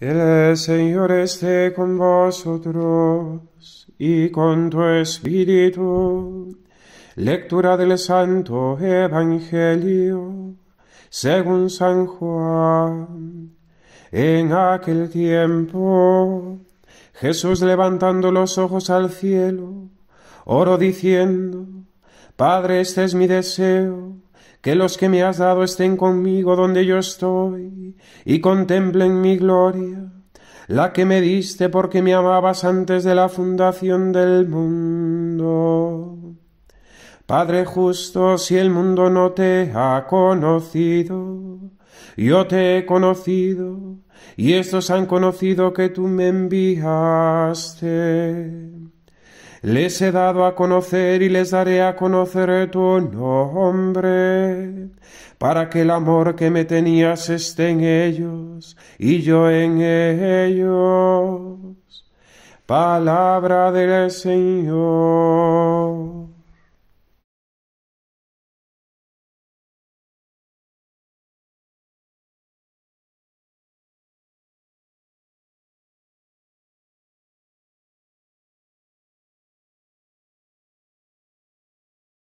El Señor esté con vosotros y con tu espíritu. Lectura del Santo Evangelio según San Juan. En aquel tiempo Jesús levantando los ojos al cielo, oró diciendo, Padre, este es mi deseo que los que me has dado estén conmigo donde yo estoy, y contemplen mi gloria, la que me diste porque me amabas antes de la fundación del mundo. Padre justo, si el mundo no te ha conocido, yo te he conocido, y estos han conocido que tú me enviaste. Les he dado a conocer y les daré a conocer tu nombre para que el amor que me tenías esté en ellos y yo en ellos. Palabra del Señor.